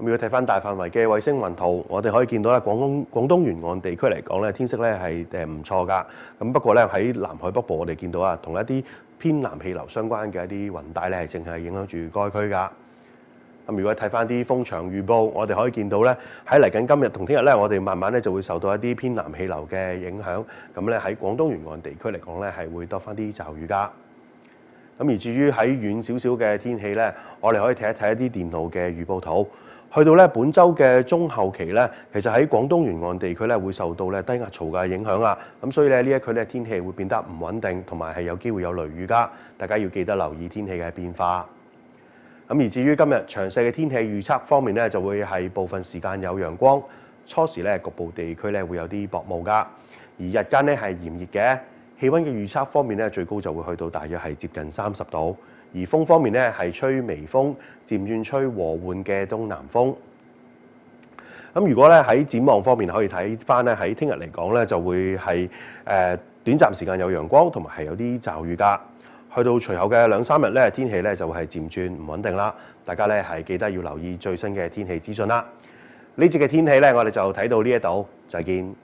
咁如果睇翻大範圍嘅衛星雲圖，我哋可以見到咧廣東廣東沿岸地區嚟講咧，天色咧係誒唔錯噶。咁不過咧喺南海北部，我哋見到啊，同一啲偏南氣流相關嘅一啲雲帶咧，係淨係影響住該區噶。咁如果睇翻啲風場預報，我哋可以見到咧喺嚟緊今日同聽日咧，我哋慢慢咧就會受到一啲偏南氣流嘅影響。咁咧喺廣東沿岸地區嚟講咧，係會多翻啲驟雨噶。咁而至於喺遠少少嘅天氣咧，我哋可以睇一睇一啲電腦嘅預報圖。去到咧本周嘅中后期咧，其实喺广东沿岸地区咧会受到咧低壓槽嘅影響啊，咁所以咧呢一區咧天氣會變得唔穩定，同埋係有機會有雷雨噶。大家要記得留意天氣嘅變化。咁而至於今日詳細嘅天氣預測方面咧，就會係部分時間有陽光，初時咧局部地區咧會有啲薄霧噶，而日間咧係炎熱嘅，氣温嘅預測方面咧最高就會去到大約係接近三十度。而風方面咧，係吹微風，漸轉吹和緩嘅東南風。咁如果咧喺展望方面可以睇翻咧，喺聽日嚟講咧就會係誒短暫時間有陽光，同埋係有啲驟雨噶。去到隨後嘅兩三日咧，天氣咧就係漸轉唔穩定啦。大家咧係記得要留意最新嘅天氣資訊啦。呢節嘅天氣咧，我哋就睇到呢一度，再見。